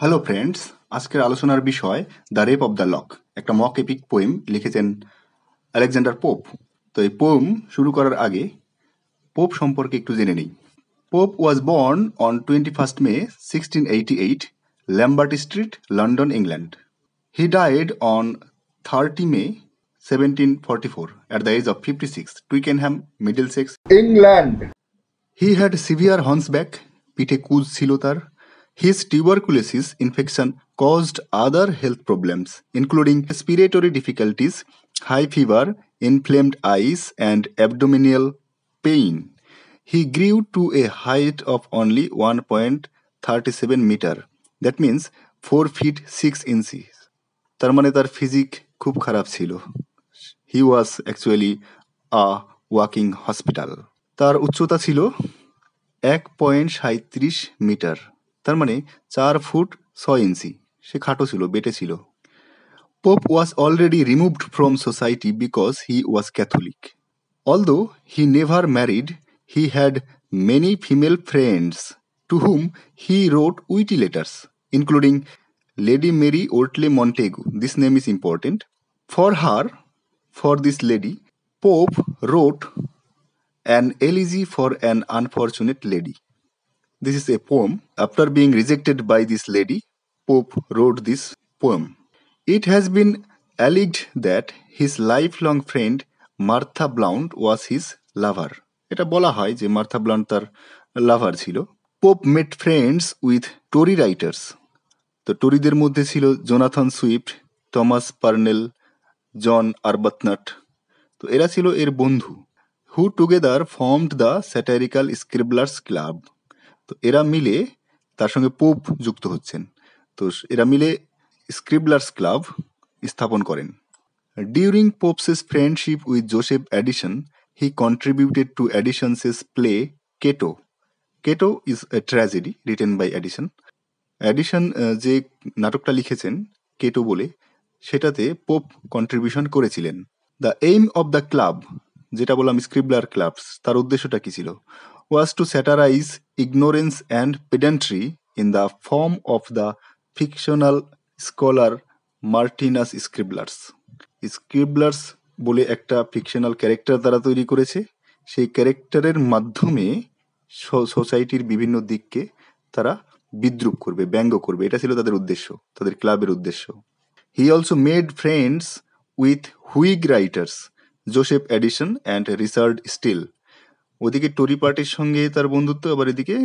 Hello friends আজকের আলোচনার বিষয় the rape of the lock একটা মক এপিক পোয়েম লিখেছেন আলেকজান্ডার পোপ তো এই পোম শুরু করার আগে পোপ সম্পর্কে একটু জেনে নিই Pope was born on twenty first May sixteen eighty eight Lambert Street London England he died on thirty May age of fifty six of 56 twickenham England he he severe severe back পিঠে কুজ ছিল তার His tuberculosis infection caused other health problems, including respiratory difficulties, high fever, inflamed eyes, and abdominal pain. He grew to a height of only 1.37 meter. That means 4 feet 6 inches. Tarmanetar মানে তার physique খুব খারাপ ছিল he was actually a walking hospital তার উচ্চতা ছিল এক point সাঁত্রিশ মিটার তার মানে চার ফুট ছয় ইঞ্চি সে খাটো ছিল বেটে ছিল Pope was already removed from society because he was Catholic although he never married he had many female friends to whom he wrote witty letters including Lady Mary Wortley Montagu this name is important for her for this lady Pope wrote an elegy for an unfortunate lady This is a poem. After being rejected by this lady, Pope wrote this poem. It has been alleged that his lifelong friend Martha Blount was his lover এটা বলা হয় যে Martha Blount তার lover ছিল Pope met friends with Tory writers তো টোরিদের মধ্যে ছিল Jonathan Swift Thomas Parnell John Arbuthnot তো এরা ছিল এর বন্ধু who together formed the satirical Scriblerus Club তো এরা মিলে তার সঙ্গে পোপ যুক্ত হচ্ছেন তো এরা মিলে স্ক্রিবলার্স ক্লাব স্থাপন করেন during Pope's friendship with Joseph Addison he contributed to Addison's play Cato Cato is a tragedy written by Addison Addison যে নাটকটা লিখেছেন কেটো বলে সেটাতে পোপ কন্ট্রিবিউশন করেছিলেন the aim of the club যেটা বললাম স্ক্রিবলার ক্লাবস তার উদ্দেশ্যটা কী ছিল was to satirize ignorance and pedantry in the form of the fictional scholar Martinus Scriblerus Scriblerus বলে একটা ফিকশনাল ক্যারেক্টার তারা তৈরি করেছে সেই ক্যারেক্টারের মাধ্যমে সোসাইটির বিভিন্ন দিককে তারা বিদ্রুপ করবে ব্যঙ্গ করবে এটা ছিল তাদের উদ্দেশ্য তাদের ক্লাবের উদ্দেশ্য he also made friends with Whig writers Joseph Addison and Richard Steele ওদিকে টরি পার্টির সঙ্গে তার বন্ধুত্ব আবার এদিকে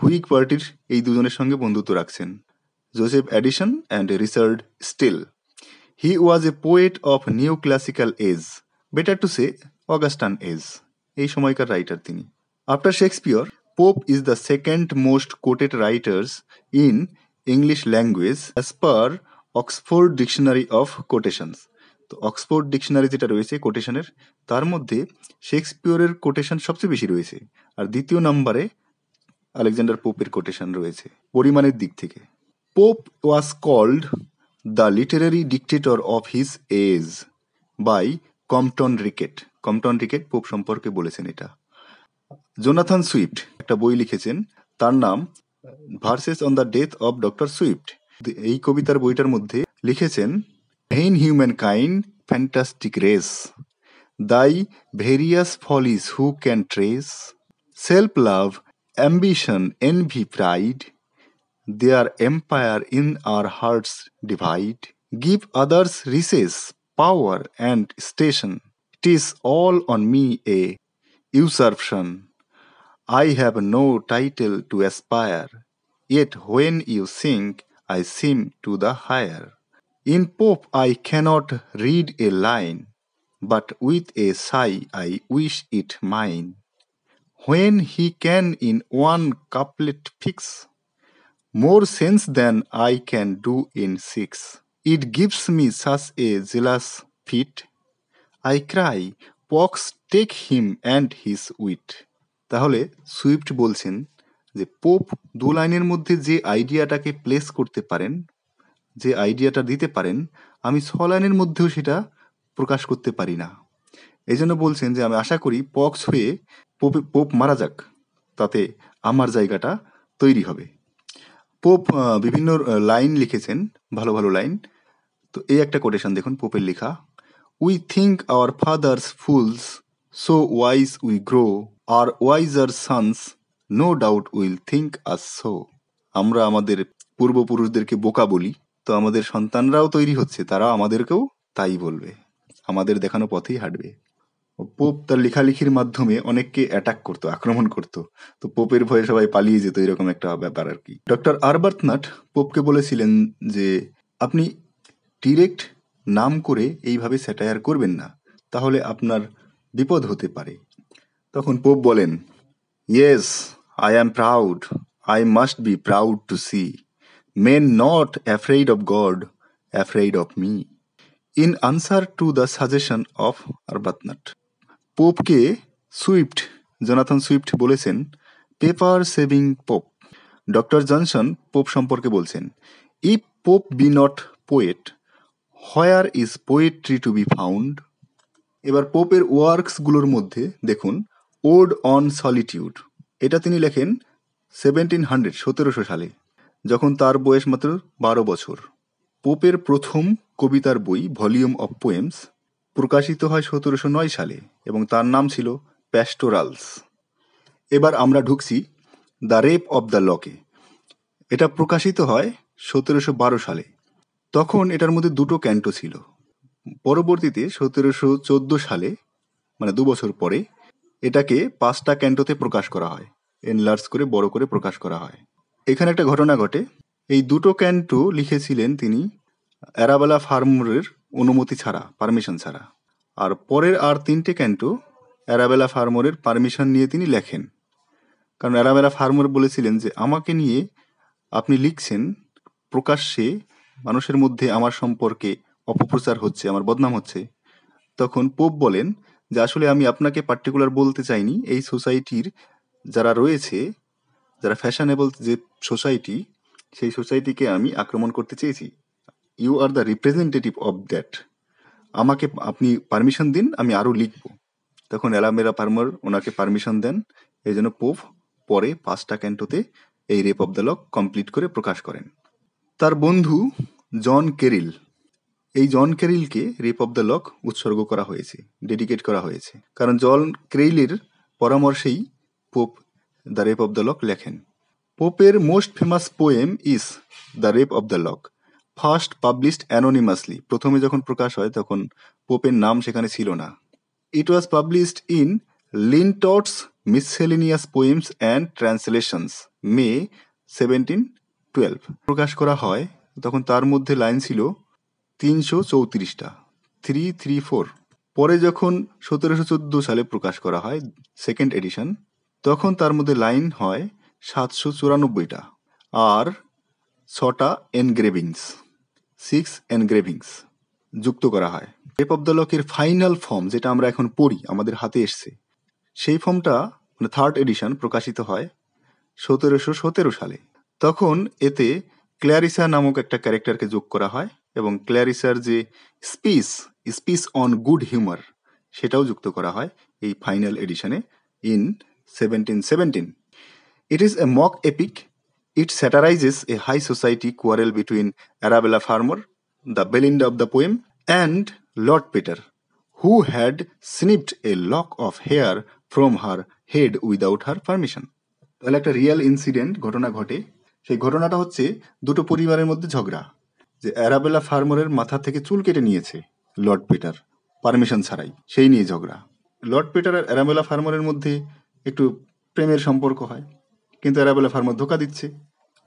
হুইক পার্টির এই দুজনের সঙ্গে বন্ধুত্ব রাখছেন Joseph Addison and Richard Steele he was a poet of new classical age better to say Augustan age এই সময়কার রাইটার তিনি after Shakespeare Pope is the second most quoted writers in English language as per Oxford Dictionary of Quotations তো Oxford Dictionary যেটা রয়েছে কোটেশনের তার মধ্যে শেক্সপিয়রের quotation সবচেয়ে বেশি রয়েছে আর দ্বিতীয় নম্বরে আলেকজান্ডার পোপের কোটেশন রয়েছে পরিমাণের দিক থেকে Pope was called the literary dictator of his age by Compton Rickett Compton Rickett Pope সম্পর্কে বলেছেন এটা জোনাথন সুইফট একটা বই লিখেছেন তার নাম verses on the death of doctor Swift এই কবিতার বইটার মধ্যে লিখেছেন vain humankind, fantastic race, thy various follies who can trace? Self love, ambition, envy, pride, their empire in our hearts divide. Give others riches, power, and station. Tis all on me a usurpation. I have no title to aspire, yet when you sink, I seem to the higher. In Pope I cannot read a line, but with a sigh I wish it mine. When he can in one couplet fix more sense than I can do in six, it gives me such a zealous fit. I cry, pox take him and his wit. তাহলে Swift বলছেন যে pope দু লাইনের মধ্যে যে আইডিয়াটাকে place করতে পারেন যে আইডিয়াটা দিতে পারেন আমি ছ লাইনের মধ্যেও সেটা প্রকাশ করতে পারি না এই জন্য বলছেন যে আমি আশা করি পক্স হয়ে পোপ পোপ মারা যাক তাতে আমার জায়গাটা তৈরি হবে পোপ বিভিন্ন লাইন লিখেছেন ভালো ভালো লাইন তো এই একটা কোটেশন দেখুন পোপের লেখা we think our fathers fools so wise we grow our wiser sons no doubt will think us so আমরা আমাদের পূর্বপুরুষদেরকে বোকা বলি তো আমাদের সন্তানরাও তৈরি হচ্ছে তারাও আমাদেরকেও তাই বলবে আমাদের দেখানো পথেই হাঁটবে পোপ তার লেখালেখির মাধ্যমে অনেককে অ্যাটাক করতো আক্রমণ করত তো পোপের ভয়ে সবাই পালিয়ে যেত এরকম একটা ব্যাপার আর কি ডক্টর আরবার্থনাট পোপকে বলেছিলেন যে আপনি ডিরেক্ট নাম করে এইভাবে স্যাটায়ার করবেন না তাহলে আপনার বিপদ হতে পারে তখন পোপ বলেন yes I am proud I must be proud to see men not afraid of God, afraid of me. In answer to the suggestion of Arbuthnot, পোপকে সুইফট জোনাথন সুইফট বলেছেন paper saving Pope doctor Johnson Pope সম্পর্কে বলছেন if pope be not poet where is poetry to be found এবার পোপের works গুলোর মধ্যে দেখুন ode on solitude এটা তিনি লেখেন সেভেন্টিন হান্ড্রেড সতেরোশো সালে যখন তার বয়স মাত্র বারো বছর পোপের প্রথম কবিতার বই ভলিউম অব পোয়েমস প্রকাশিত হয় সতেরোশো নয় সালে এবং তার নাম ছিল প্যাস্টোরালস এবার আমরা ঢুকছি দ্য রেপ অব দ্য লকে এটা প্রকাশিত হয় সতেরোশো বারো সালে তখন এটার মধ্যে দুটো ক্যান্টো ছিল পরবর্তীতে সতেরোশো চোদ্দো সালে মানে দু বছর পরে এটাকে পাঁচটা ক্যান্টোতে প্রকাশ করা হয় এনলার্জ করে বড় করে প্রকাশ করা হয় এখানে একটা ঘটনা ঘটে এই দুটো ক্যান্টো লিখেছিলেন তিনি অ্যারাবালা ফার্মরের অনুমতি ছাড়া পারমিশন ছাড়া আর পরের আর তিনটে ক্যান্টো অ্যারাবেলা ফার্মরের পারমিশন নিয়ে তিনি লেখেন কারণ অ্যারাবেলা ফার্মর বলেছিলেন যে আমাকে নিয়ে আপনি লিখছেন প্রকাশ্যে মানুষের মধ্যে আমার সম্পর্কে অপপ্রচার হচ্ছে আমার বদনাম হচ্ছে তখন পোপ বলেন যে আসলে আমি আপনাকে পার্টিকুলার বলতে চাইনি এই সোসাইটির যারা রয়েছে যারা ফ্যাশনেবল যে সোসাইটি সেই সোসাইটিকে আমি আক্রমণ করতে চেয়েছি you are the representative of that আমাকে আপনি পারমিশন দিন আমি আরও লিখব তখন এলামেরা ফার্মার ওনাকে পারমিশন দেন এই জন্য পোপ পরে পাঁচটা ক্যান্টোতে এই rape of the lock complete করে প্রকাশ করেন তার বন্ধু জন কেরিল এই জন কেরিলকে রেপ অব দ্য লক উৎসর্গ করা হয়েছে ডেডিকেট করা হয়েছে কারণ জন কেরিলের পরামর্শেই Pope the rape of the lock লেখেন পোপের most famous poem is the rape of the lock first published anonymously প্রথমে যখন প্রকাশ হয় তখন পোপের নাম সেখানে ছিল না it was published in Lintot's miscellaneous poems and translations May seventeen twelve প্রকাশ করা হয় তখন তার মধ্যে লাইন ছিল তিনশো চৌত্রিশটা থ্রি থ্রি ফোর পরে যখন সতেরোশো চোদ্দো সালে প্রকাশ করা হয় সেকেন্ড এডিশন তখন তার মধ্যে লাইন হয় সাতশো চুরানব্বইটা আর ছটা এনগ্রেভিংস সিক্স এনগ্রেভিংস যুক্ত করা হয় টেপ অব দ্য লকের ফাইনাল ফর্ম যেটা আমরা এখন পড়ি আমাদের হাতে এসছে সেই ফর্মটা মানে থার্ড এডিশন প্রকাশিত হয় সতেরোশো সতেরো সালে তখন এতে ক্ল্যারিসা নামক একটা ক্যারেক্টারকে যোগ করা হয় এবং ক্ল্যারিসার যে speech speech on good humour সেটাও যুক্ত করা হয় এই ফাইনাল এডিশনে in 1717. It is a mock epic. It satirizes a high society quarrel between Arabella Farmer, the Belinda of the poem, and Lord Peter, who had snipped a lock of hair from her head without her permission তাহলে একটা real incident ঘটনা ঘটে সেই ঘটনাটা হচ্ছে দুটো পরিবারের মধ্যে ঝগড়া যে অ্যারাবেলা ফার্মারের মাথা থেকে চুল কেটে নিয়েছে লর্ড পিটার পারমিশন ছাড়াই সেই নিয়ে ঝগড়া লর্ড পিটার আর অ্যারাবেলা ফার্মারের মধ্যে একটু প্রেমের সম্পর্ক হয় কিন্তু এরা বলে ফার্মার ধোকা দিচ্ছে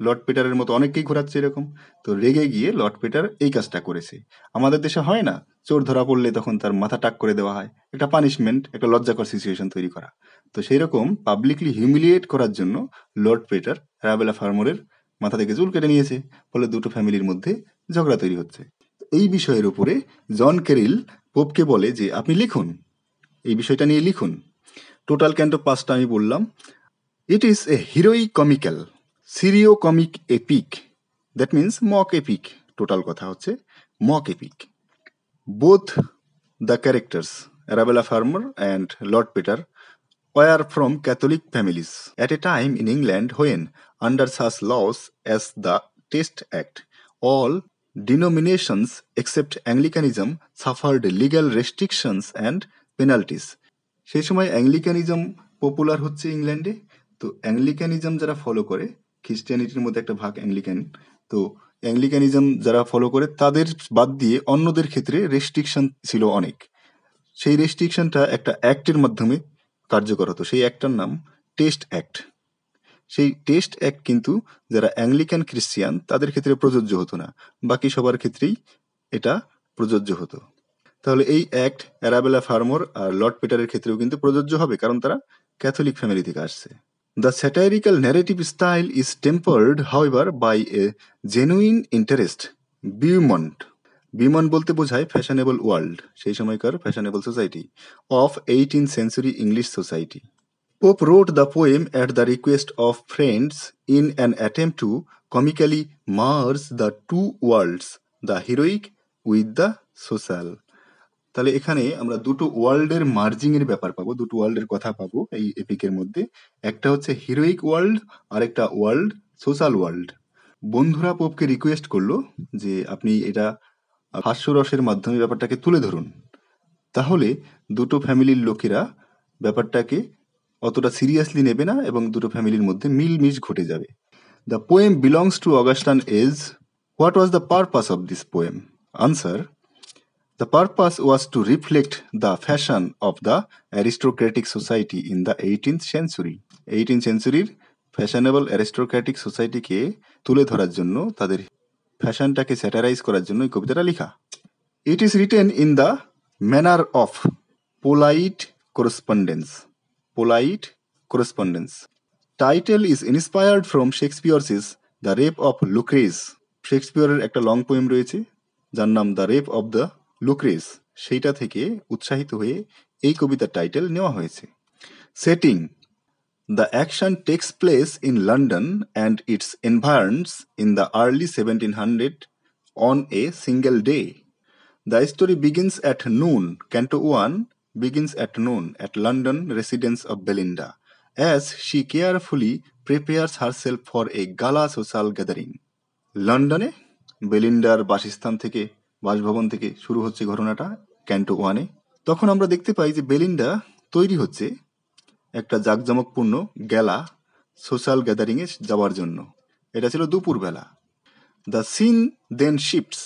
লর্ড পিটারের মতো অনেককেই ঘোরাচ্ছে এরকম তো রেগে গিয়ে লর্ড পিটার এই কাজটা করেছে আমাদের দেশে হয় না চোর ধরা পড়লে তখন তার মাথা টাক করে দেওয়া হয় একটা পানিশমেন্ট একটা লজ্জাকর সিচুয়েশন তৈরি করা তো সেই রকম পাবলিকলি হিউমিলিয়েট করার জন্য লর্ড পিটার রাবেলা ফার্মরের মাথা থেকে চুল কেটে নিয়েছে ফলে দুটো ফ্যামিলির মধ্যে ঝগড়া তৈরি হচ্ছে এই বিষয়ের উপরে জন কেরিল পোপকে বলে যে আপনি লিখুন এই বিষয়টা নিয়ে লিখুন টোটাল ক্যান্টো পাঁচটা আমি বললাম it is a heroi comical serio comic epic that means mock epic total কথা হচ্ছে mock epic both the characters Arabella Fermor and Lord Petre were from Catholic families at a time in England when under such laws as the Test Act all denominations except Anglicanism suffered legal restrictions and penalties সেই সময় অ্যাংলিক্যানিজম popular হচ্ছে ইংল্যান্ডে তো অ্যাংলিক্যানিজম যারা follow করে খ্রিস্টিয়ানিটির মধ্যে একটা ভাগ অ্যাংলিক্যান তো অ্যাংলিকানিজম যারা ফলো করে তাদের বাদ দিয়ে অন্যদের ক্ষেত্রে রেস্ট্রিকশন ছিল অনেক সেই রেস্ট্রিকশনটা একটা অ্যাক্টের মাধ্যমে কার্যকর হতো সেই অ্যাক্টটার নাম টেস্ট অ্যাক্ট সেই টেস্ট অ্যাক্ট কিন্তু যারা অ্যাংলিক্যান খ্রিস্টিয়ান তাদের ক্ষেত্রে প্রযোজ্য হতো না বাকি সবার ক্ষেত্রেই এটা প্রযোজ্য হতো তাহলে এই অ্যাক্ট অ্যারাবেলা ফার্মোর আর লর্ড পিটারের ক্ষেত্রেও কিন্তু প্রযোজ্য হবে কারণ তারা ক্যাথলিক ফ্যামিলি থেকে আসছে the satirical narrative style is tempered however by a genuine interest beau monde beau monde বলতে বোঝায় ফ্যাশনেবল ওয়ার্ল্ড সেই সময়কার fashionable society of eighteen century English society Pope wrote the poem at the request of friends in an attempt to comically merge the two worlds the heroic with the social তাহলে এখানে আমরা দুটো ওয়ার্ল্ডের merging এর ব্যাপার পাবো দুটো ওয়ার্ল্ডের কথা পাবো এই এপিকের মধ্যে একটা হচ্ছে হিরোইক ওয়ার্ল্ড আর একটা ওয়ার্ল্ড সোশ্যাল ওয়ার্ল্ড বন্ধুরা পোপকে রিকোয়েস্ট করলো যে আপনি এটা হাস্যরসের মাধ্যমে ব্যাপারটাকে তুলে ধরুন তাহলে দুটো ফ্যামিলির লোকেরা ব্যাপারটাকে অতটা সিরিয়াসলি নেবে না এবং দুটো ফ্যামিলির মধ্যে মিলমিশ ঘটে যাবে the poem belongs to Augustan age what was the purpose of this poem answer The purpose was to reflect the fashion of the aristocratic society in the 18th century. 18th সেঞ্চুরির ফ্যাশনেবল অ্যারিস্টোক্র্যাটিক সোসাইটিকে তুলে ধরার জন্য তাদের ফ্যাশনটাকে স্যাটারাইজ করার জন্য এই কবিতাটা লেখা it is written in the manner of polite correspondence polite correspondence title is inspired from Shakespeare's is the rape of Lucrece শেক্সপিয়রের একটা লং পোয়েম রয়েছে যার নাম the rape of the Lucrece সেইটা থেকে উৎসাহিত হয়ে এই কবিতার টাইটেল নেওয়া হয়েছে setting the action takes place in London and its environs in the early seventeen hundred on a single day the story begins at নুন canto one begins at noon at London residence of Belinda as she carefully prepares herself for a gala social gathering লন্ডনে বেলিন্ডার বাসস্থান থেকে বাসভবন থেকে শুরু হচ্ছে ঘটনাটা canto ওয়ানে তখন আমরা দেখতে পাই যে বেলিন্ডা তৈরি হচ্ছে একটা জাঁকজমকপূর্ণ গেলা সোশ্যাল গ্যাদারিংয়ে যাওয়ার জন্য এটা ছিল দুপুরবেলা the scene then shifts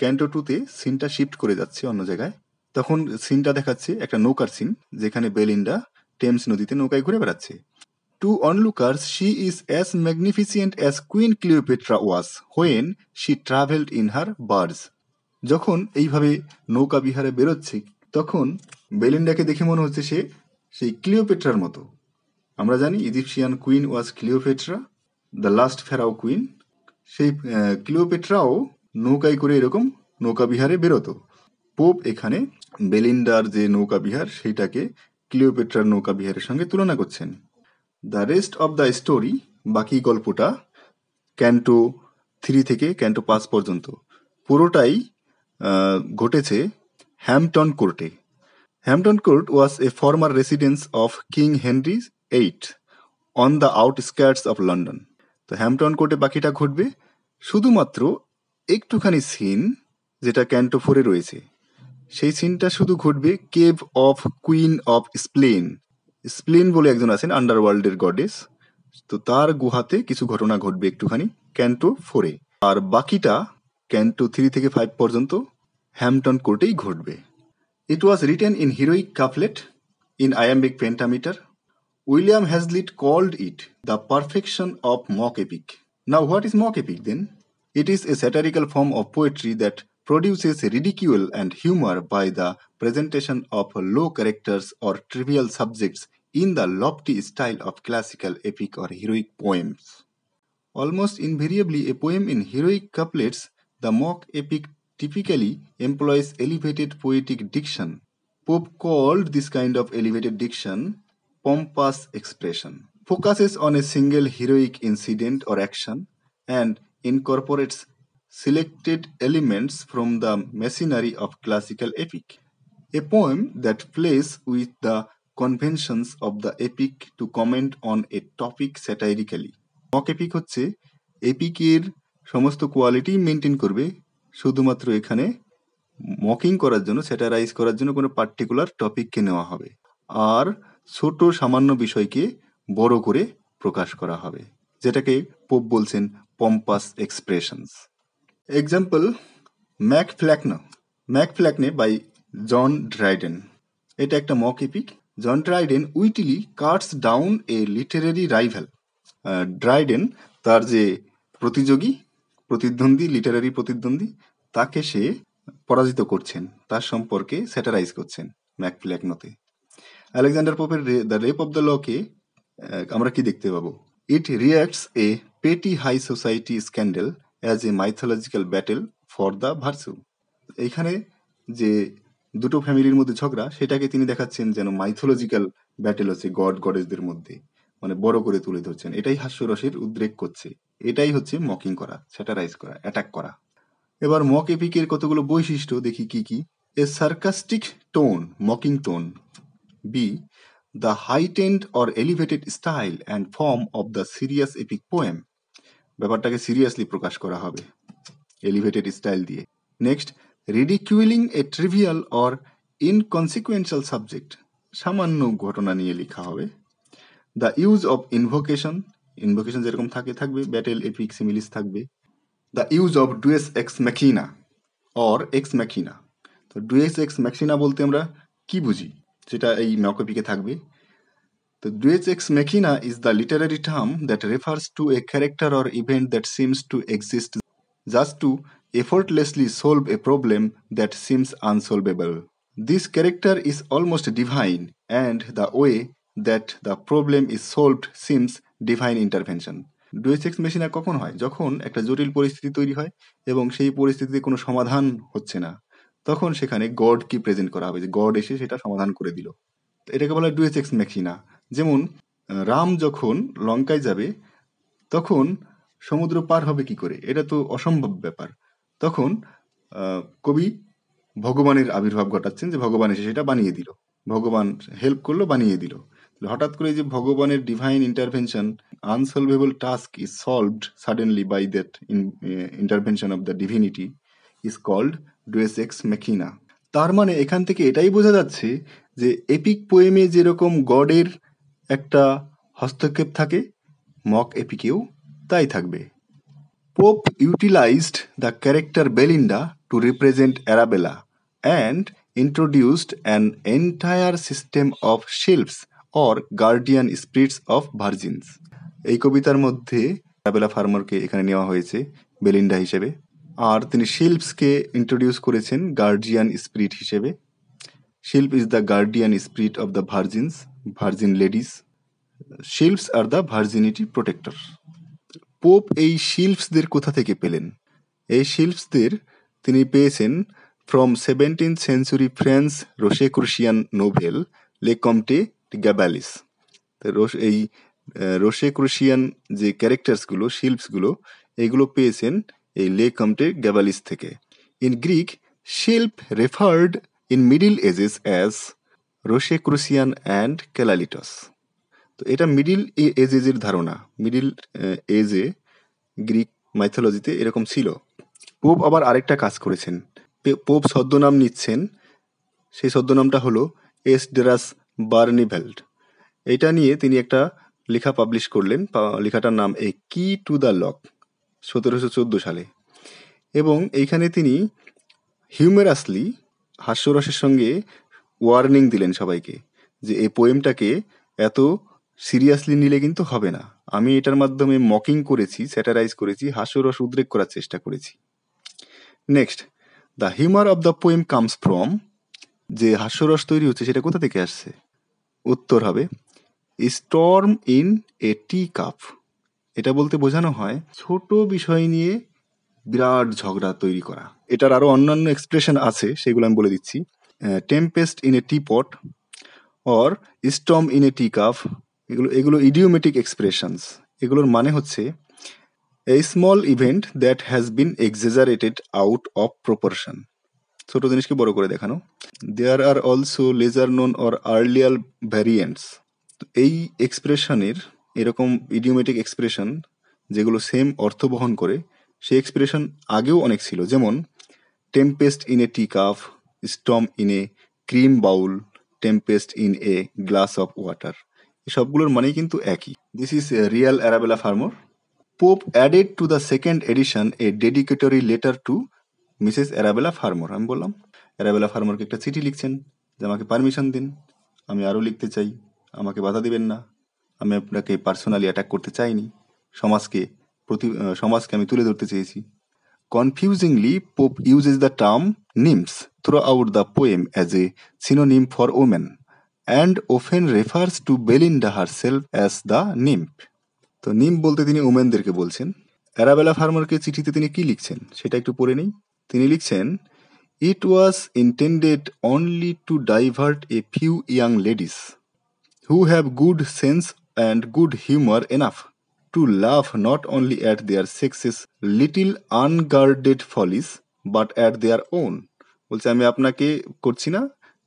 canto টুতে সিনটা শিফট করে যাচ্ছে অন্য জায়গায় তখন সিনটা দেখাচ্ছে একটা নৌকার সিন যেখানে বেলিন্ডা টেমস নদীতে নৌকায় ঘুরে বেড়াচ্ছে to onlookers she is as magnificent as Queen Cleopatra was when she travelled in her barge যখন এইভাবে নৌকা বিহারে বেরোচ্ছে তখন বেলিন্ডাকে দেখে মনে হচ্ছে সে সেই ক্লিওপেট্রার মতো আমরা জানি Egyptian queen was Cleopatra the last pharaoh queen সেই ক্লিওপেট্রাও নৌকায় করে এরকম নৌকা বিহারে বেরোতো পোপ এখানে বেলিন্ডার যে নৌকা বিহার সেইটাকে ক্লিওপেট্রার নৌকা বিহারের সঙ্গে তুলনা করছেন the rest of the story বাকি গল্পটা ক্যান্টো থ্রি থেকে ক্যান্টো পাঁচ পর্যন্ত পুরোটাই ঘটেছে হ্যাম্পটন কোর্টে Hampton Court was a former residence of King Henry eight on the outskirts of London তো হ্যাম্পটন কোর্টে বাকিটা ঘটবে শুধুমাত্র একটুখানি সিন যেটা ক্যান্টো ফোরে রয়েছে সেই সিনটা শুধু ঘটবে cave of Queen of Spleen Spleen বলে একজন আছেন আন্ডারওয়ার্ল্ডের গডেস তো তার গুহাতে কিছু ঘটনা ঘটবে একটুখানি ক্যান্টো ফোরে আর বাকিটা ক্যান্টো থ্রি থেকে ফাইভ পর্যন্ত হ্যাম্পটন কোর্টেই ঘটবে it was written in heroic couplet in iambic pentameter William Hazlitt called it the perfection of mock epic now what is mock epic then It is a satirical form of poetry that produces ridicule and humor by the presentation of low characters or trivial subjects in the lofty style of classical epic or heroic poems. Almost invariably, a poem in heroic couplets the mock epic typically employs elevated poetic diction. Pope called this kind of elevated diction pompous expression, focuses on a single heroic incident or action, and incorporates selected elements from the machinery of classical epic. A poem that plays with the conventions of the epic to comment on a topic satirically. Mock epic হচ্ছে এপিকের সমস্ত quality maintain করবে শুধুমাত্র এখানে mocking করার জন্য স্যাটারাইজ করার জন্য কোনো পার্টিকুলার টপিককে নেওয়া হবে আর ছোট সামান্য বিষয়কে বড় করে প্রকাশ করা হবে যেটাকে পোপ বলছেন pompous expressions example Mac Flecknoe Mac Flecknoe by John Dryden এটা একটা mock epic John Dryden wittily cuts down a literary rival Dryden তার যে প্রতিযোগী প্রতিদ্বন্দ্বী লিটারারি প্রতিদ্বন্দ্বী তাকে সে পরাজিত করছেন তার সম্পর্কে স্যাটারাইজ করছেন ম্যাকফিল্যাক মতে আলেকজান্ডার পোপের দ্য রেপ অব দ্য লকে আমরা কি দেখতে পাবো it recasts a petty high society scandal as a mythological battle for the verse এখানে যে দুটো ফ্যামিলির মধ্যে ঝগড়া সেটাকে তিনি দেখাচ্ছেন যেন মাইথোলজিক্যাল ব্যাটেল হচ্ছে গড গডেজদের মধ্যে মানে বড় করে তুলে ধরছেন এটাই হাস্যরসের উদ্রেক করছে এটাই হচ্ছে মকিং করা স্যাটারাইজ করা অ্যাটাক করা এবার মক এপিকের কতগুলো বৈশিষ্ট্য দেখি কি কি a sarcastic tone mocking tone be the heightened or elevated style and form of the serious epic poem ব্যাপারটাকে সিরিয়াসলি প্রকাশ করা হবে এলিভেটেড স্টাইল দিয়ে next ridiculing a trivial or inconsequential subject সামান্য ঘটনা নিয়ে লেখা হবে the use of invocation invocation যেরকম থাকে থাকবে ব্যাটেল এপিক সিমিলিস থাকবে the use of deus ex machina or ex machina তো ডুয়েস এক্স ম্যাকিনা বলতে আমরা কি বুঝি সেটা এই ম্যাকোপিকে থাকবে তো deus ex machina is the literary term that refers to a character or event that seems to exist just to effortlessly solve a problem that seems unsolvable this character is almost divine and the way that the problem is solved seems divine intervention deus ex আর কখন হয় যখন একটা জটিল পরিস্থিতি তৈরি হয় এবং সেই পরিস্থিতিতে কোনো সমাধান হচ্ছে না তখন সেখানে গড কি প্রেজেন্ট করা হবে যে গড এসে সেটা সমাধান করে দিল এটাকে বলা হয় ডুয়েসেক্স মেশিনা যেমন রাম যখন লঙ্কায় যাবে তখন সমুদ্র পার হবে কি করে এটা তো অসম্ভব ব্যাপার তখন কবি ভগবানের আবির্ভাব ঘটাচ্ছেন যে ভগবান এসে সেটা বানিয়ে দিল ভগবান হেল্প করলো বানিয়ে দিল হঠাৎ করে যে ভগবানের divine intervention unsolvable task is solved suddenly by that intervention of the divinity is called deus ex machina তার মানে এখান থেকে এটাই বোঝা যাচ্ছে যে এপিক পোয়েমে যেরকম গডের একটা হস্তক্ষেপ থাকে মক এপিকেও তাই থাকবে Pope utilized the character Belinda to represent Arabella and introduced an entire system of sylphs or guardian spirits of virgins এই কবিতার মধ্যে রাবেলা ফার্মারকে এখানে নেওয়া হয়েছে বেলিন্ডা হিসেবে আর তিনি শিল্পসকে ইন্ট্রোডিউস করেছেন গার্ডিয়ান স্পিরিট হিসেবে sylph is the guardian spirit of the virgins virgin ladies sylphs আর দ্য ভার্জিনিটি প্রোটেক্টর পোপ এই শিল্পসদের কোথা থেকে পেলেন এই শিল্পসদের তিনি পেয়েছেন from seventeen century French crucian novel Le Comte গ্যাবালিস তো রোস এই রোসে uh, ক্রুশিয়ান যে ক্যারেক্টার্সগুলো শিল্পসগুলো এগুলো পেয়েছেন এই লে কমটে গ্যাবালিস থেকে in Greek sylph referred in middle ages as Rosicrucian and cabalists তো এটা মিডিল এজেজের ধারণা মিডিল এজে গ্রিক মাইথোলজিতে এরকম ছিল পোপ আবার আরেকটা কাজ করেছেন পোপ ছদ্মনাম নিচ্ছেন সেই ছদ্মনামটা হলো এস ডেরাস বার্নিভেল্ট এটা নিয়ে তিনি একটা লেখা পাবলিশ করলেন লেখাটার নাম এ কি টু দ্য লক সতেরোশো চোদ্দো সালে এবং এইখানে তিনি হিউমেরাসলি হাস্যরসের সঙ্গে ওয়ার্নিং দিলেন সবাইকে যে এই পোয়েমটাকে এত সিরিয়াসলি নিলে কিন্তু হবে না আমি এটার মাধ্যমে মকিং করেছি স্যাটারাইজ করেছি হাস্যরস উদ্রেক করার চেষ্টা করেছি next the humour of the poem comes from যে হাস্যরস তৈরি হচ্ছে সেটা কোথা থেকে আসছে উত্তর হবে storm in a tea cup এটা বলতে বোঝানো হয় ছোট বিষয় নিয়ে বিরাট ঝগড়া তৈরি করা এটার আরও অন্যান্য এক্সপ্রেশন আছে সেগুলো আমি বলে দিচ্ছি tempest in a tea pot or storm in a tea cup এগুলো এগুলো ইডিওমেটিক এক্সপ্রেশনস এগুলোর মানে হচ্ছে a small event that has been exaggerated out of proportion ছোট জিনিসকে বড় করে দেখানো there are also lesser known or earlier variants এই এক্সপ্রেশনের এরকম ইডিওমেটিক এক্সপ্রেশন যেগুলো সেম অর্থ বহন করে সেই এক্সপ্রেশন আগেও অনেক ছিল যেমন tempest in a tea cup storm in a cream bowl tempest in a glass of water সবগুলোর মানেই কিন্তু একই this is real Arabella Fermor Pope added to the second edition a dedicatory letter to Mrs Arabella Fermor আমি বললাম অ্যারাবেলা ফার্মরকে একটা চিঠি লিখছেন যে আমাকে পারমিশন দিন আমি আরও লিখতে চাই আমাকে বাধা দিবেন না আমি আপনাকে পার্সোনালি অ্যাটাক করতে চাইনি সমাজকে প্রতি সমাজকে আমি তুলে ধরতে চেয়েছি confusingly Pope uses the term nymphs through the poem as a synonym for women and often refers to Belinda self as the nymph তো নিম বলতে তিনি ওমেনদেরকে বলছেন অ্যারাবেলা ফার্মারকে চিঠিতে তিনি কি লিখছেন সেটা একটু পড়ে নিই তিনি লিখছেন it was intended only to divert a few young ladies who have good sense and good humour enough to laugh not only at their sexes little unguarded follies but at their own বলছে আমি আপনাকে করছি না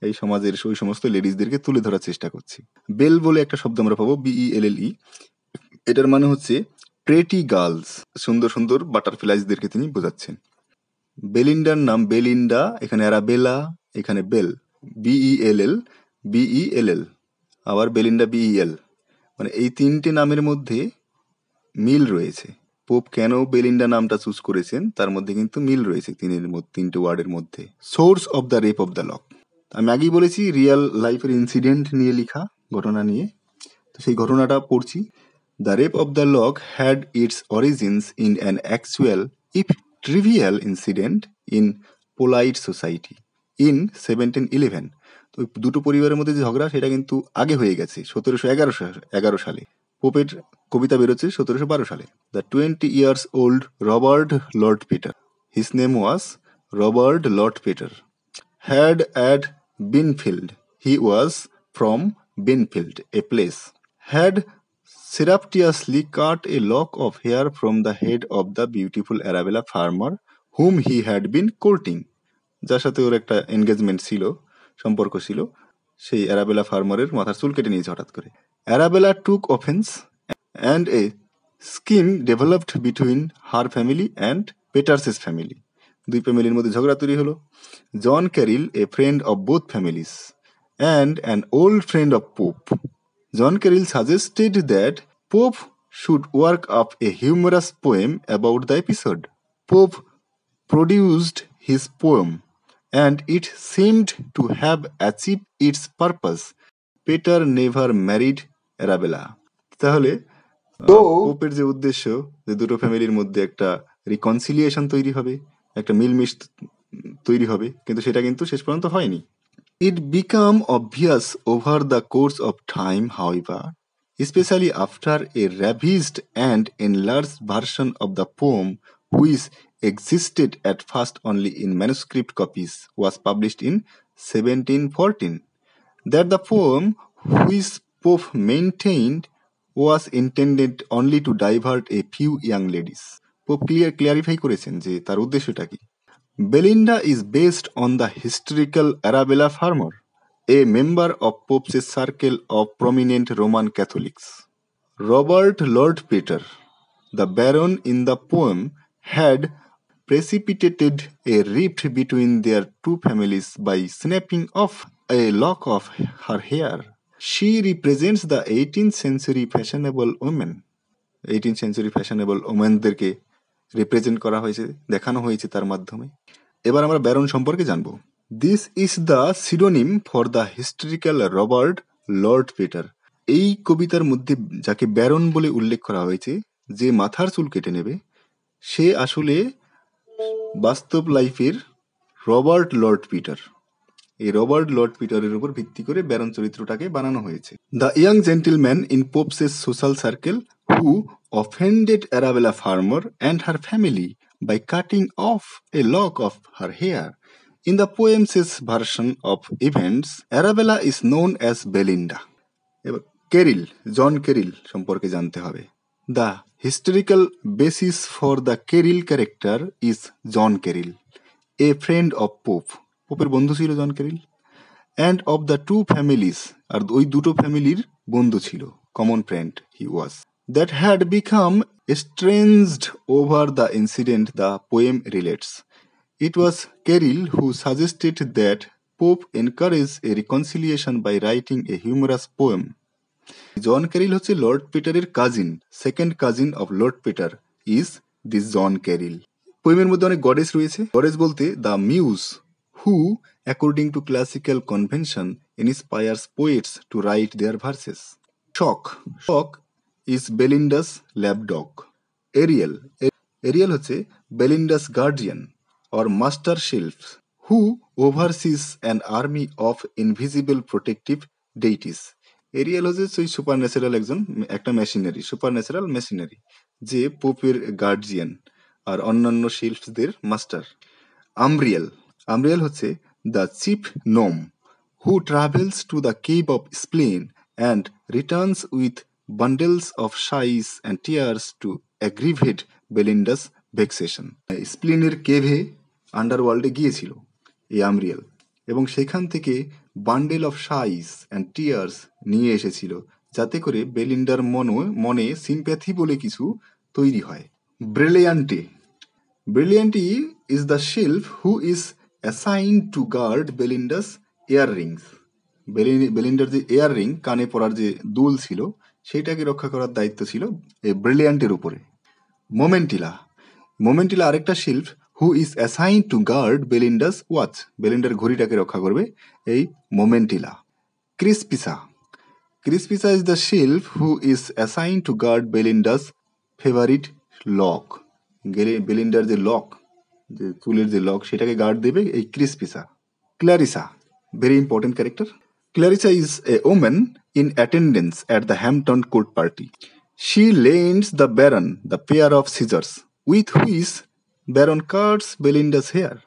এই সমাজের ওই সমস্ত লেডিসদেরকে তুলে ধরার চেষ্টা করছি বেল বলে একটা শব্দ আমরা পাবো বিই এল এল ই এটার মানে হচ্ছে প্রেটি গার্লস সুন্দর সুন্দর বাটারফ্লাইজদেরকে তিনি বোঝাচ্ছেন বেলিন্ডার নাম বেলিন্ডা এখানে অ্যারাবেলা এখানে belle B E L L B E L L আবার বেলিন্ডা বিই এল e মানে এই তিনটে নামের মধ্যে মিল রয়েছে পোপ কেন বেলিন্ডা নামটা চুজ করেছেন তার মধ্যে কিন্তু মিল রয়েছে তিনের মধ্যে তিনটে ওয়ার্ডের মধ্যে source of the rape of the lock আমি আগেই বলেছি রিয়েল লাইফের ইনসিডেন্ট নিয়ে লেখা ঘটনা নিয়ে তো সেই ঘটনাটা পড়ছি the rape of the lock had its origins in an actual if trivial incident in polite society in seventeen eleven তো দুটো পরিবারের মধ্যে যে ঝগড়া সেটা কিন্তু আগে হয়ে গেছে সতেরোশো এগারো এগারো সালে পোপের কবিতা বেরোচ্ছে সতেরোশো বারো সালে the twenty years old Robert Lord Petre his name was Robert Lord Petre had at Binfield he was from Binfield a place had Seraptiusly cut a lock of hair from the head of the beautiful Arabella farmer whom he had been courting যার সাথে ওর একটা engagement ছিল সম্পর্ক ছিল সেই অ্যারাবেলা ফার্মারের মাথার চুল কেটে নিয়েছে হঠাৎ করে Arabella took offence and a scheme developed between her family and Petre's family দুই ফ্যামিলির মধ্যে ঝগড়া তৈরি হলো John Caryll a friend of both families and an old friend of Pope John Carroll suggested that Pope should work up a humorous poem about the episode. Pope produced his poem, and it seemed to have achieved its purpose. Peter never married Arabella. তাহলে পোপের যে উদ্দেশ্য যে দুটো ফ্যামিলির মধ্যে একটা reconciliation তৈরি হবে একটা মিলমিশ তৈরি হবে কিন্তু সেটা কিন্তু শেষ পর্যন্ত হয়নি It became obvious over the course of time, however, especially after a revised and enlarged version of the poem, which existed at first only in manuscript copies, was published in 1714, that the poem, which Pope maintained, was intended only to divert a few young ladies. Pope clear clarify করেছেন যে তার উদ্দেশ্যটা কি Belinda is based on the historical Arabella Farmer, a member of Pope's circle of prominent Roman Catholics. Robert Lord Peter, the baron in the poem, had precipitated a rift between their two families by snapping off a lock of her hair. She represents the 18th century fashionable women. 18th century fashionable womenদেরকে represent করা হয়েছে দেখানো হয়েছে তার মাধ্যমে এবার আমরা baron সম্পর্কে জানব this is the pseudonym for the historical Robert Lord Petre এই কবিতার মধ্যে যাকে ব্যারন বলে উল্লেখ করা হয়েছে যে মাথার চুল কেটে নেবে সে আসলে বাস্তব লাইফের রবার্ট লর্ড পিটার এই রবার্ট লর্ড পিটারের উপর ভিত্তি করে ব্যারন চরিত্রটাকে বানানো হয়েছে দ্য ইয়াং জেন্টেলম্যান ইন পোপসের social circle who offended Arabella Fermor and her family by cutting off a lock of her hair. In the poem's version of events, Arabella is known as Belinda. এবার কেরিল জন কেরিল সম্পর্কে জানতে হবে the historical basis for the Caryll character is John Caryll a friend of Pope পোপের বন্ধু ছিল John Caryll and of the two families আর ওই দুটো ফ্যামিলির বন্ধু ছিল common friend he was that had become Estranged over the incident, the poem relates. It was Carrel who suggested that Pope encourage a reconciliation by writing a humorous poem. John Caryll হচ্ছে Lord পিটারের cousin second cousin of Lord Petre is this John Caryll পোয়েমের মধ্যে অনেক goddess রয়েছে goddess বলতে the muse who according to classical convention inspires poets to write their verses Shock Shock is Belinda's lapdog Ariel Ariel হচ্ছে Belinda's guardian or master sylph who oversees an army of invisible protective deities Ariel হচ্ছে সেই super natural একজন একটা machinery super natural machinery যে পোপের guardian আর অন্যান্য শিল্পদের master আমরিয়েল আমরিয়েল হচ্ছে the chief gnome who travels to the cave of spleen and returns with bundles of sighs and tears to aggravate Belinda's vexation স্প্লিনের কেভে আন্ডারওয়ার্ল্ডে গিয়েছিল এই আমরিয়াল এবং সেখান থেকে bundle of sighs and tears নিয়ে এসেছিল যাতে করে বেলিন্ডার মনো মনে সিম্প্যাথি বলে কিছু তৈরি হয় ব্রিলিয়ান্টি ব্রিলিয়ান্টি is the sylph who is assign to guard Belinda's ear rings বেলিন্ডার যে ইয়ার রিং কানে পড়ার যে দুল ছিল সেইটাকে রক্ষা করার দায়িত্ব ছিল এই ব্রিলিয়ান্টের উপরে মোমেন্টিলা মোমেন্টিলা আরেকটা sylph who is assign to guard Belinda's watch বেলিন্ডার ঘড়িটাকে রক্ষা করবে এই Momentilla Crispissa Crispissa is the sylph who is assign to guard Belinda's favourite lock গেলে বেলিন্ডার যে লক যে চুলের যে লক সেটাকে গার্ড দেবে এই Crispissa Clarissa very important character Clarissa is a woman in attendance at the Hampton court party. She lends the Baron the pair of scissors, with which Baron cuts Belinda's hair,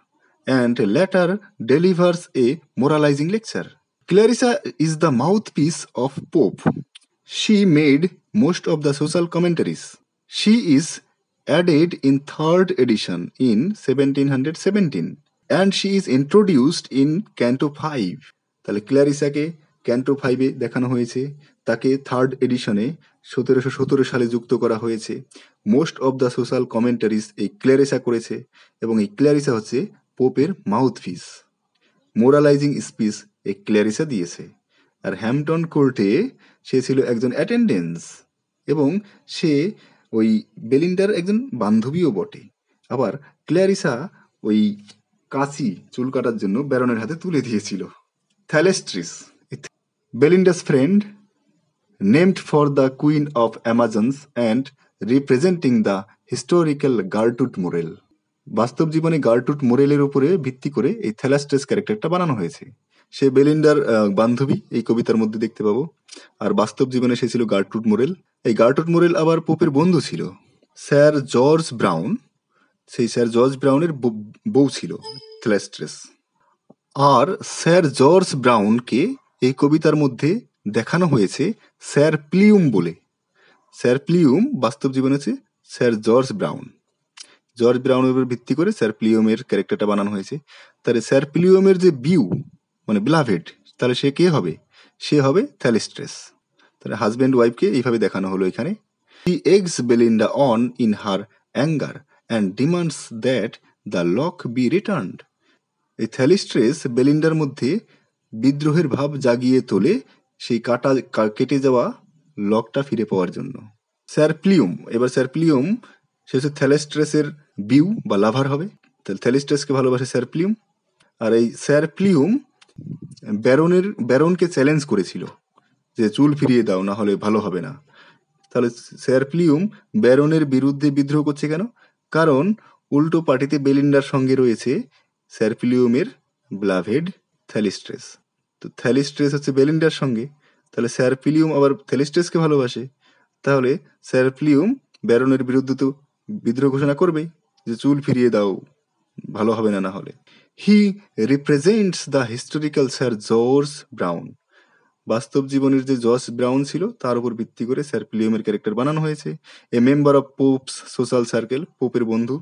and later delivers a moralizing lecture. Clarissa is the mouthpiece of Pope. She made most of the social commentaries. She is added in third edition in 1717 and she is introduced in Canto 5. তাহলে ক্ল্যারিসাকে canto ফাইভে দেখানো হয়েছে তাকে third এডিশনে সতেরোশো সতেরো সালে যুক্ত করা হয়েছে most of the social commentaries এই ক্ল্যারিসা করেছে এবং এই ক্ল্যারিসা হচ্ছে পোপের মাউথফিস মোরালাইজিং স্পিচ এই ক্ল্যারিসা দিয়েছে আর হ্যাম্পটন কোর্টে সে ছিল একজন অ্যাটেন্ডেন্স এবং সে ওই বেলিন্ডার একজন বান্ধবীও বটে আবার ক্ল্যারিসা ওই কাঁচি চুল কাটার জন্য ব্যারনের হাতে তুলে দিয়েছিল Thalestris, Belinda's friend, named for the Queen of Amazons and representing the historical গার্টুট মোরেল বাস্তব জীবনে গার্টুট মোরেলের উপরে ভিত্তি করে এই থ্যালাস্ট্রেস ক্যারেক্টারটা বানানো হয়েছে সে বেলিন্ডার বান্ধবী এই কবিতার মধ্যে দেখতে পাবো আর বাস্তব জীবনে সে ছিল গার্টুট মোরেল এই গার্টুট মোরেল আবার পোপের বন্ধু ছিল স্যার জর্জ ব্রাউন সেই স্যার জর্জ ব্রাউনের বউ ছিল থ্যালাস্ট্রেস আর স্যার জর্জ ব্রাউনকে এই কবিতার মধ্যে দেখানো হয়েছে স্যার প্লিউম বলে স্যার প্লিউম বাস্তব জীবনে হচ্ছে স্যার জর্জ ব্রাউন জর্জ ব্রাউনের উপর ভিত্তি করে স্যার প্লিউমের ক্যারেক্টারটা বানানো হয়েছে তাহলে স্যার প্লিউমের যে বিউ মানে বিলাভেড তাহলে সে কে হবে সে হবে থ্যালিস্ট্রেস তাহলে হাজব্যান্ড ওয়াইফকে এইভাবে দেখানো হলো এখানে he eggs Belinda on in her anger and demands that the lock be returned এই থ্যালিস্ট্রেস বেলিন্ডার মধ্যে বিদ্রোহের ভাব জাগিয়ে তোলে সেই কাটা কেটে যাওয়া লকটা ফিরে পাওয়ার জন্য স্যারপ্লিউম এবার স্যারপ্লিউম সে হচ্ছে থ্যালেস্ট্রেসের বিউ বা লাভার হবে তাহলে থ্যালিস্ট্রেসকে ভালোবাসে স্যারপ্লিউম আর এই স্যারপ্লিউম ব্যারনের ব্যারনকে চ্যালেঞ্জ করেছিল যে চুল ফিরিয়ে দাও না হলে ভালো হবে না তাহলে স্যারপ্লিউম ব্যারনের বিরুদ্ধে বিদ্রোহ করছে কেন কারণ উল্টো পার্টিতে বেলিন্ডার সঙ্গে রয়েছে স্যারপিলিউমের ব্লাভেড থ্যালিস্ট্রেস তো থ্যালিস্ট্রেস হচ্ছে বেলিন্ডার সঙ্গে তাহলে স্যারপিলিউম আবার থ্যালিস্ট্রেসকে ভালোবাসে তাহলে স্যারপিলিউম ব্যারনের বিরুদ্ধে তো বিদ্রোহ ঘোষণা করবেই যে চুল ফিরিয়ে দাও ভালো হবে না না হলে he represents the historical sir George Browne বাস্তব জীবনের যে জর্জ ব্রাউন ছিল তার উপর ভিত্তি করে স্যার প্লিয়মের ক্যারেক্টার বানানো হয়েছে a member of Pope's social circle পোপের বন্ধু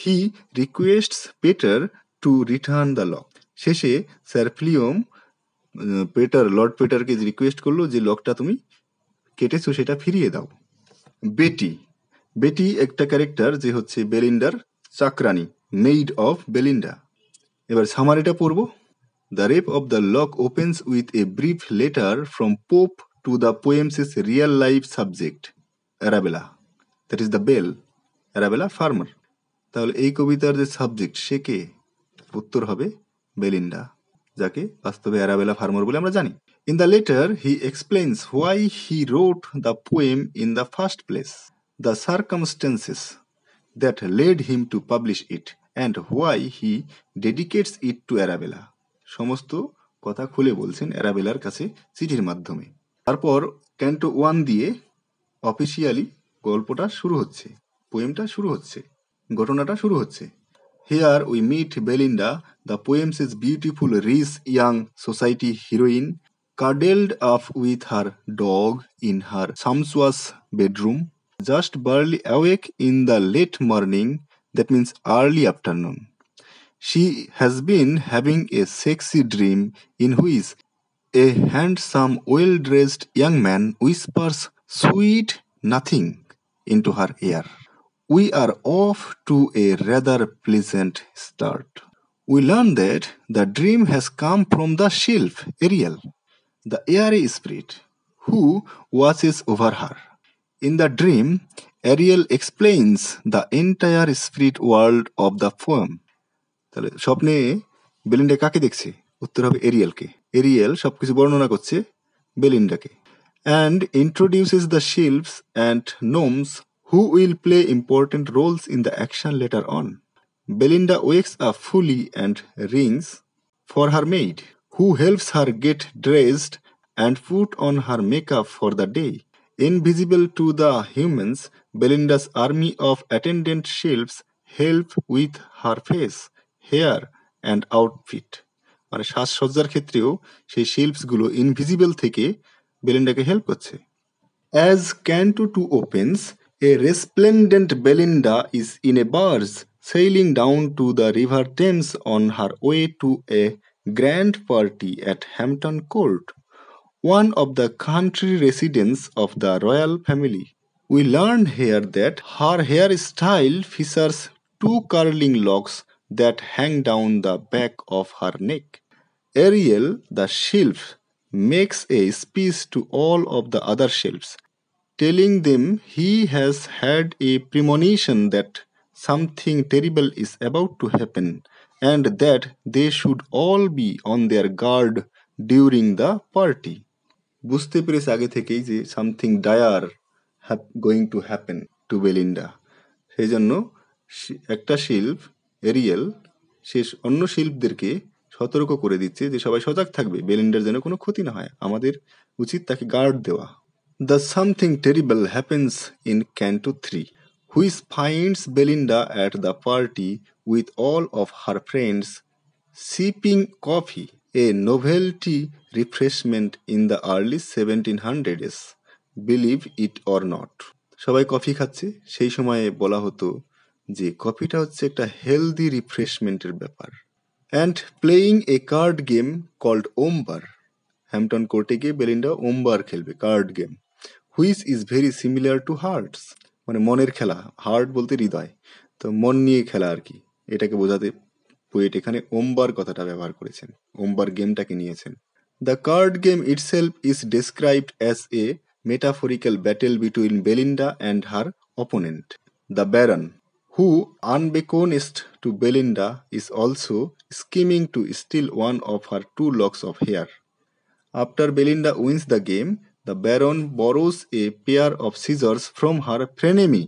he requests Petre to return the lock শেষে স্যার ফিলিয়ম পেটার লর্ড পেটারকে রিকোয়েস্ট করলো যে লকটা তুমি কেটেছো সেটা ফিরিয়ে দাও বেটি বেটি একটা ক্যারেক্টার যে হচ্ছে বেলিন্ডার চাকরানি মেইড অফ বেলিন্ডা এবার সামারিটা পড়ব the rape of the lock opens with a brief letter from Pope to the poem's এস real life subject Arabella that is the belle Arabella Fermor তাহলে এই কবিতার যে সাবজেক্ট সে কে উত্তর হবে বেলিন্ডা যাকে বাস্তবে অ্যারাবেলা ফার্মার বলে আমরা জানি in the letter he explains why he wrote the poem in the first place the circumstances that led him to publish it and why he dedicates it to Arabella সমস্ত কথা খুলে বলছেন অ্যারাবেলার কাছে চিঠির মাধ্যমে তারপর ক্যান্টো ওয়ান দিয়ে officially গল্পটা শুরু হচ্ছে পোয়েমটা শুরু হচ্ছে ঘটনাটা শুরু হচ্ছে Here we meet Belinda, the poem's beautiful rich young society heroine, cuddled up with her dog in her sumptuous bedroom, just barely awake in the late morning, that means early afternoon. She has been having a sexy dream in which a handsome, well dressed young man whispers sweet nothing into her ear. We are off to a rather pleasant start. We learn that the dream has come from the sylph, Ariel, the airy spirit, who watches over her. In the dream, Ariel explains the entire spirit world of the poem তাহলে স্বপ্নে Belinda কাকে দেখছে উত্তর হবে এরিয়েলকে Ariel সব কিছু বর্ণনা করছে বেলিন্ডাকে and introduces the sylphs and gnomes who will play important roles in the action later on. Belinda wakes up fully and rings for her maid, who helps her get dressed and put on her makeup for the day. Invisible to the humans, Belinda's army of attendant shapes help with her face, hair and outfit. মানে সাজসজ্জার ক্ষেত্রেও সেই শিল্পসগুলো invisible থেকে বেলিন্ডাকে help করছে as canto two opens a resplendent Belinda is in a barge, sailing down to the River Thames on her way to a grand party at Hampton Court, one of the country residences of the royal family. We learn here that her hairstyle features two curling locks that hang down the back of her neck. Ariel, the sylph, makes a speech to all of the other sylphs telling them he has had a premonition that something terrible is about to happen and that they should all be on their guard during the party. বুঝতে পেরেছে আগে থেকেই যে something dire hap going to happen to Belinda সেই জন্য একটা শিল্প Ariel সে অন্য শিল্পদেরকে সতর্ক করে দিচ্ছে যে সবাই সজাগ থাকবে বেলিন্ডার যেন কোনো ক্ষতি না হয় আমাদের উচিত তাকে গার্ড দেওয়া The something terrible happens in Canto 3, which finds Belinda at the party with all of her friends, sipping coffee, a novelty refreshment in the early seventeen hundreds believe it or not সবাই coffee খাচ্ছে সেই সময়ে বলা হতো যে কফিটা হচ্ছে একটা হেলদি রিফ্রেশমেন্টের ব্যাপার and playing a card game called ombre Hampton কোর্টে গিয়ে বেলিনটা ওম্বার খেলবে card game which is very similar to hearts মানে মনের খেলা হার্ট বলতে হৃদয় তো মন নিয়ে খেলা আর কি এটাকে বোঝাতে পোয়েট এখানে ওম্বার কথাটা ব্যবহার করেছেন ওম্বার গেমটাকে নিয়েছেন the card game itself is described as a metaphorical battle between Belinda and her opponent the baron who unbeknownst to Belinda is also scheming to steal one of her two locks of hair after Belinda wins the game the baron borrows a pair of scissors from her frenemy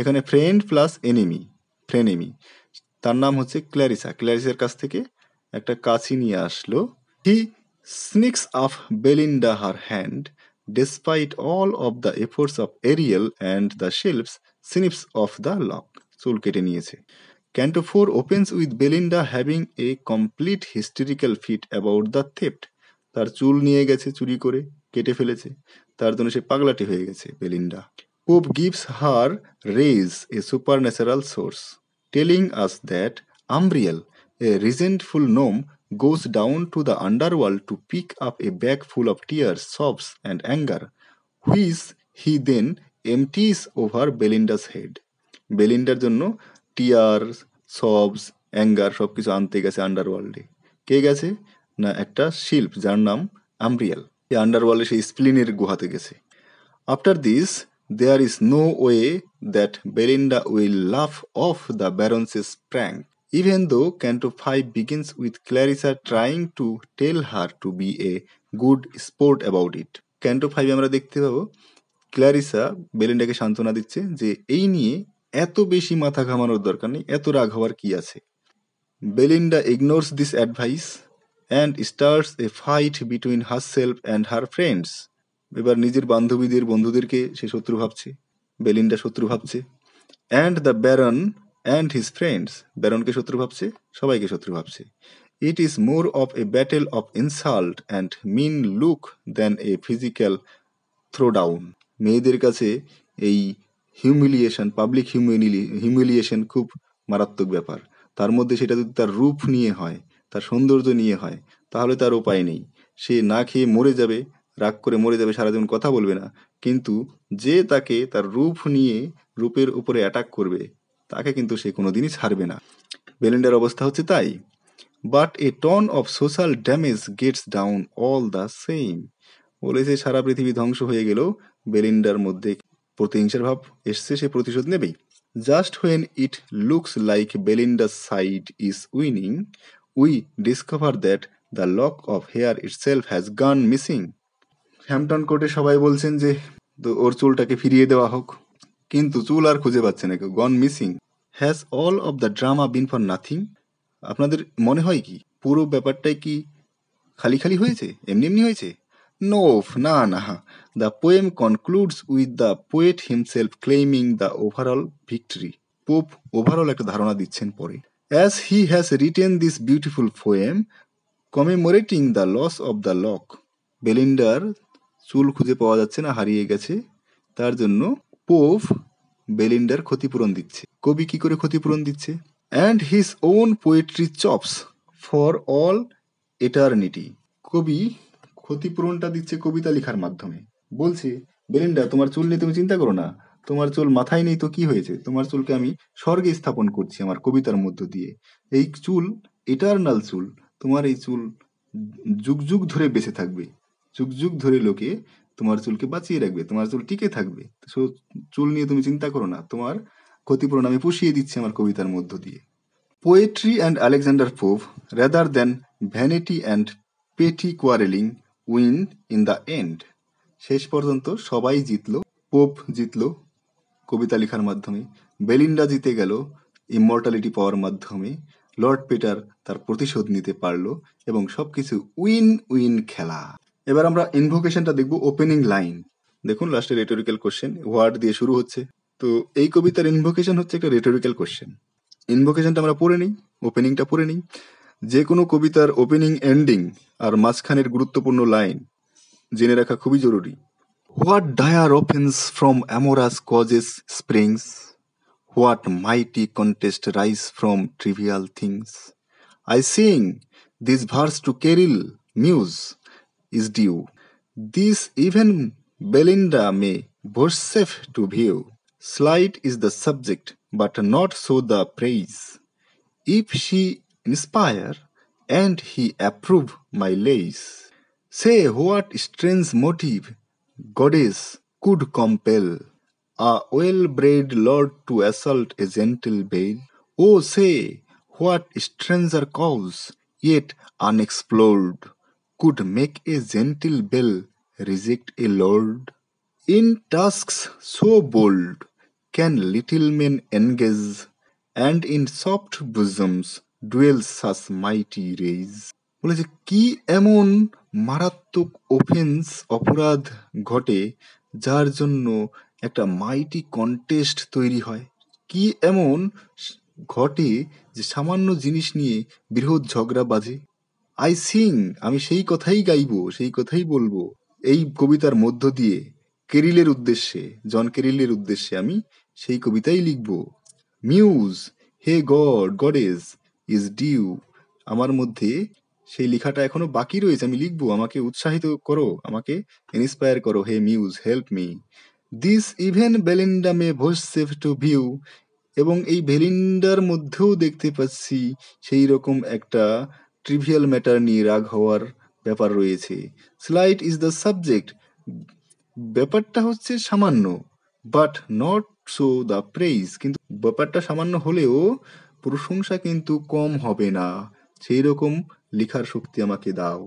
এখানে friend plus enemy ফ্রেনেমি তার নাম হচ্ছে ক্ল্যারিসা ক্ল্যারিসের কাছ থেকে একটা কাছি নিয়ে আসলো he sneaks off Belinda her hand despite all of the efforts of Ariel and the sylphs snips off the lock চুল কেটে নিয়েছে canto four opens with Belinda having a complete historical fit about the theft তার চুল নিয়ে গেছে চুরি করে কেটে ফেলেছে তার জন্য সে পাগলাটি হয়ে গেছে Belinda Pope gives her rage a supernatural source telling us that Umbriel a resentful gnome goes down to the underworld to pick up a bag full of tear sobs and anger which he then এমটিস over বেলিন্ডাস head বেলিন্ডার জন্য টিয়ার সবস anger সব কিছু আনতে গেছে আন্ডারওয়ার্ল্ডে কে গেছে না একটা শিল্প যার নাম আমরিয়াল এই আন্ডারওয়ার্ল্ডে সেই স্প্লিনের গুহাতে গেছে after this there is no way that Belinda will laugh off the baron's prank even though canto five begins with Clarissa trying to tell her to be a good sport about it canto ফাইভে আমরা দেখতে পাবো ক্ল্যারিসা বেলিন্ডাকে সান্ত্বনা দিচ্ছে যে এই নিয়ে এত বেশি মাথা ঘামানোর দরকার নেই এত রাগ হওয়ার কি আছে Belinda ignores this advice and starts a fight between herself and her friends এবার নিজের বান্ধবীদের বন্ধুদেরকে সে শত্রু ভাবছে বেলিন্ডা শত্রু ভাবছে and the baron and his friends ব্যারনকে শত্রু ভাবছে সবাইকে শত্রু ভাবছে it is more of a battle of insult and mean look than a physical throw down মেয়েদের কাছে এই হিউমিলিয়েশন পাবলিক হিউমিলি হিউমিলিয়েশন খুব মারাত্মক ব্যাপার তার মধ্যে সেটা যদি তার রূপ নিয়ে হয় তার সৌন্দর্য নিয়ে হয় তাহলে তার উপায় নেই সে না খেয়ে মরে যাবে রাগ করে মরে যাবে সারাদিন কথা বলবে না কিন্তু যে তাকে তার রূপ নিয়ে রূপের উপরে অ্যাটাক করবে তাকে কিন্তু সে কোনো দিনই ছাড়বে না বেলেন্ডার অবস্থা হচ্ছে তাই but a ton of social damage gets down all the same বলেছে সারা পৃথিবী ধ্বংস হয়ে গেল বেলিন্ডার মধ্যে প্রতিহিংসার ভাব এসছে সে প্রতিশোধ নেবেই just when it looks like বেলিন্ডার side is winning discover that the lock of hair itself has gone missing Hampton কোর্টে সবাই বলছেন যে তো ওর চুলটাকে ফিরিয়ে দেওয়া হোক কিন্তু চুল আর খুঁজে পাচ্ছে না কেউ gone missing has all of the drama been for nothing আপনাদের মনে হয় কি পুরো ব্যাপারটাই কি খালি খালি হয়েছে এমনি এমনি হয়েছে নোফ না না the poem concludes with the poet himself claiming the overall victory Pope overall একটা ধারণা দিচ্ছেন পরে as he has written this beautiful poem commemorating the loss of the lock বেলিন্ডার চুল খুঁজে পাওয়া যাচ্ছে না হারিয়ে গেছে তার জন্য পোভ বেলিন্ডার ক্ষতিপূরণ দিচ্ছে কবি কি করে ক্ষতিপূরণ দিচ্ছে and his own poetry chops for all eternity কবি ক্ষতিপূরণটা দিচ্ছে কবিতা লেখার মাধ্যমে বলছে বেলিন্ডা তোমার চুল নিয়ে তুমি চিন্তা করো না তোমার চুল মাথায় নেই তো কি হয়েছে তোমার চুলকে আমি স্বর্গে স্থাপন করছি আমার কবিতার মধ্য দিয়ে এই চুল ইটারনাল চুল তোমার এই চুল যুগ যুগ ধরে বেঁচে থাকবে যুগ যুগ ধরে লোকে তোমার চুলকে বাঁচিয়ে রাখবে তোমার চুল টিকে থাকবে সো চুল নিয়ে তুমি চিন্তা করো না তোমার ক্ষতিপূরণ আমি পুষিয়ে দিচ্ছি আমার কবিতার মধ্য দিয়ে poetry and Alexander Pope rather than vanity and petty quarreling win in the end শেষ পর্যন্ত সবাই জিতল পোপ জিতল কবিতা লেখার মাধ্যমে বেলিন্ডা জিতে গেল ইমর্টালিটি পাওয়ার মাধ্যমে লর্ড পিটার তার প্রতিশোধ নিতে পারলো এবং সব কিছু উইন উইন খেলা এবার আমরা ইনভোকেশনটা দেখব ওপেনিং লাইন দেখুন লাস্টে রেটোরিক্যাল কোশ্চেন ওয়ার্ড দিয়ে শুরু হচ্ছে তো এই কবিতার ইনভোকেশন হচ্ছে একটা রেটোরিক্যাল কোশ্চেন ইনভোকেশনটা আমরা পড়ে নিই ওপেনিংটা পড়ে নিই যে কোনো কবিতার ওপেনিং এন্ডিং আর মাঝখানের গুরুত্বপূর্ণ লাইন জেনে রাখা খুবই জরুরি What dire opens from amorous causes springs? What mighty contest rise from trivial things? I sing this verse to Keril, muse, is due. This even Belinda may vouchsafe to view. Slight is the subject, but not so the praise. If she inspire, and he approve my lays. Say what strange motive goddess could compel a well-bred lord to assault a gentle maid. Oh, say, what stranger cause, yet unexplored, could make a gentle belle reject a lord? In tasks so bold, can little men engage, and in soft bosoms dwell such mighty rays. বলেছে কি এমন মারাত্মক offence অপরাধ ঘটে যার জন্য একটা মাইটি contest তৈরি হয় কি এমন ঘটে যে সামান্য জিনিস নিয়ে বৃহৎ ঝগড়া বাজে আই সিং আমি সেই কথাই গাইব সেই কথাই বলবো এই কবিতার মধ্য দিয়ে কেরিলের উদ্দেশ্যে জন কেরিলের উদ্দেশ্যে আমি সেই কবিতাই লিখব মিউজ হে গড গডেজ ইজ ডিউ আমার মধ্যে সেই লেখাটা এখনো বাকি রয়েছে আমি লিখবো আমাকে উৎসাহিত করো আমাকে ইন্সপায়ার করো হে muse help me this even Belinda may save to view এবং এই ভেলিন্ডার মধ্যেও দেখতে পাচ্ছি সেই রকম একটা ট্রিভিয়াল ম্যাটার নিয়ে রাগ হওয়ার ব্যাপার রয়েছে স্লাইট ইজ দ্য সাবজেক্ট ব্যাপারটা হচ্ছে সামান্য but not so the praise কিন্তু ব্যাপারটা সামান্য হলেও প্রশংসা কিন্তু কম হবে না সেই রকম লেখার শক্তি আমাকে দাও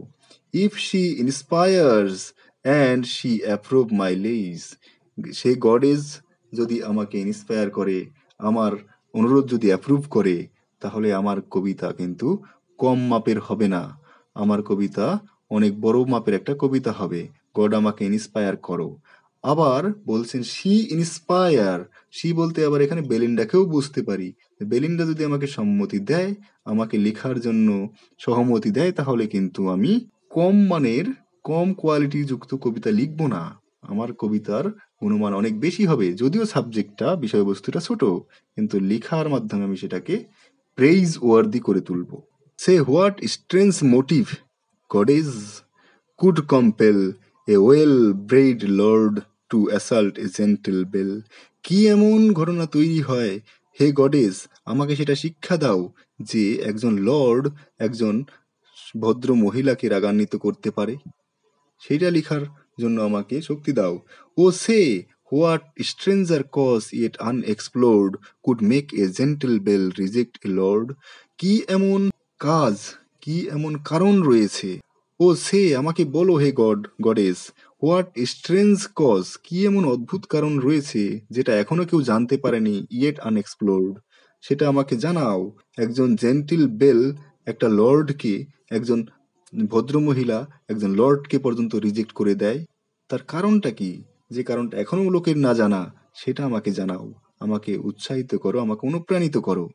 if she inspires and she approve my lays say goddess যদি আমাকে ইন্সপায়ার করে আমার অনুরোধ যদি অ্যাপ্রুভ করে তাহলে আমার কবিতা কিন্তু কম মাপের হবে না আমার কবিতা অনেক বড় মাপের একটা কবিতা হবে গড আমাকে ইন্সপায়ার করো আবার বলছেন শি ইন্সপায়ার শি বলতে আবার এখানে বেলিন্ডাকেও বুঝতে পারি বেলিন্ডা যদি আমাকে সম্মতি দেয় আমাকে লেখার জন্য সহমতি দেয় তাহলে কিন্তু আমি কম মানের কম কোয়ালিটি যুক্ত কবিতা লিখব না আমার কবিতার গুণমান অনেক বেশি হবে যদিও সাবজেক্টটা বিষয়বস্তুটা ছোট কিন্তু লেখার মাধ্যমে আমি সেটাকে প্রেইজ ওয়ার্দি করে তুলব say what strange motive goddess could compel a well bred lord to assault a gentle belle কি এমন ঘটনা তৈরি হয় হে গডেস আমাকে সেটা শিক্ষা দাও যে একজন লর্ড একজন ভদ্র মহিলাকে রাগান্বিত করতে পারে সেইটা লিখার জন্য আমাকে শক্তি দাও ও say what stranger cause it unexplored could make a gentle belle reject a lord কি এমন কাজ কি এমন কারণ রয়েছে ও সে আমাকে বলো হে god goddess what strange cause কি এমন অদ্ভুত কারণ রয়েছে যেটা এখনো কেউ জানতে পারেনি ইয়েট আনএক্সপ্লোর্ড সেটা আমাকে জানাও একজন জেন্টিল বেল একটা লর্ডকে একজন ভদ্রমহিলা একজন লর্ডকে পর্যন্ত রিজেক্ট করে দেয় তার কারণটা কি যে কারণটা এখনও লোকের না জানা সেটা আমাকে জানাও আমাকে উৎসাহিত করো আমাকে অনুপ্রাণিত করো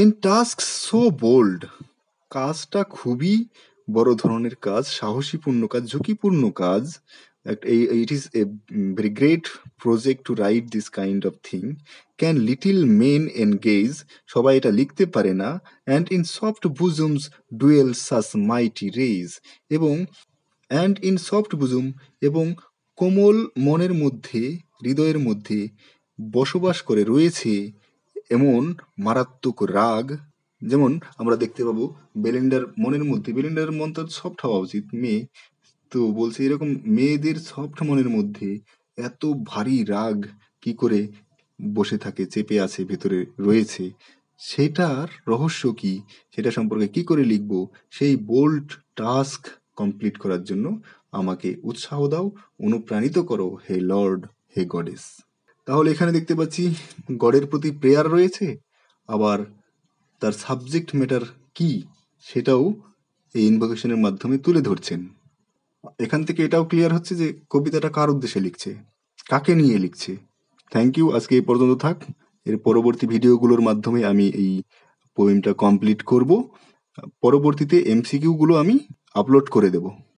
ইন টাস্ক সো বোল্ড কাজটা খুবই বড় ধরনের কাজ সাহসীপূর্ণ কাজ ঝুঁকিপূর্ণ কাজ that it is a very great project to write this kind of thing can little men engage সবাই এটা লিখতে পারে না and in soft bosoms dwell such mighty rays এবং and in soft bosom এবং কোমল মনের মধ্যে হৃদয়ের মধ্যে বসবাস করে রয়েছে এমন মারাত্মক রাগ যেমন আমরা দেখতে পাবো বেলেন্ডার মনের মধ্যে বেলেন্ডার মন তার সফট হওয়া উচিত মেয়ে তো বলছে এরকম মেয়েদের সফট মনের মধ্যে এত ভারী রাগ কি করে বসে থাকে চেপে আছে ভেতরে রয়েছে সেটার রহস্য কি সেটা সম্পর্কে কি করে লিখব সেই বোল্ড টাস্ক কমপ্লিট করার জন্য আমাকে উৎসাহ দাও অনুপ্রাণিত করো হে লর্ড হে গডেস তাহলে এখানে দেখতে পাচ্ছি গডের প্রতি প্রেয়ার রয়েছে আবার তার সাবজেক্ট ম্যাটার কি সেটাও এই ইনভোকেশনের মাধ্যমে তুলে ধরছেন এখান থেকে এটাও ক্লিয়ার হচ্ছে যে কবিতাটা কার উদ্দেশ্যে লিখছে কাকে নিয়ে লিখছে থ্যাংক ইউ আজকে এই পর্যন্ত থাক এর পরবর্তী ভিডিওগুলোর মাধ্যমে আমি এই পোয়েমটা কমপ্লিট করব পরবর্তীতে এমসিকিউগুলো আমি আপলোড করে দেবো